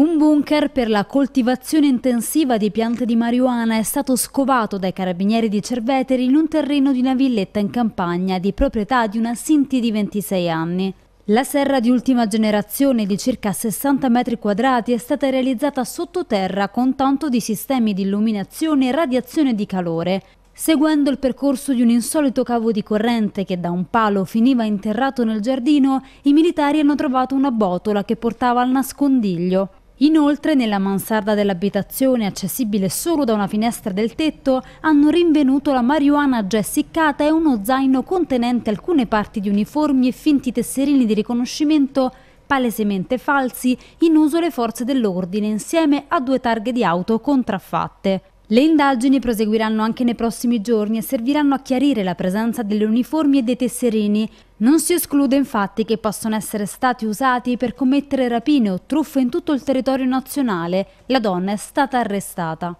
Un bunker per la coltivazione intensiva di piante di marijuana è stato scovato dai carabinieri di Cerveteri in un terreno di una villetta in campagna di proprietà di una Sinti di 26 anni. La serra di ultima generazione di circa 60 metri quadrati è stata realizzata sottoterra con tanto di sistemi di illuminazione e radiazione di calore, Seguendo il percorso di un insolito cavo di corrente che da un palo finiva interrato nel giardino, i militari hanno trovato una botola che portava al nascondiglio. Inoltre, nella mansarda dell'abitazione, accessibile solo da una finestra del tetto, hanno rinvenuto la marijuana già essiccata e uno zaino contenente alcune parti di uniformi e finti tesserini di riconoscimento palesemente falsi in uso le forze dell'ordine insieme a due targhe di auto contraffatte. Le indagini proseguiranno anche nei prossimi giorni e serviranno a chiarire la presenza delle uniformi e dei tesserini. Non si esclude infatti che possono essere stati usati per commettere rapine o truffe in tutto il territorio nazionale. La donna è stata arrestata.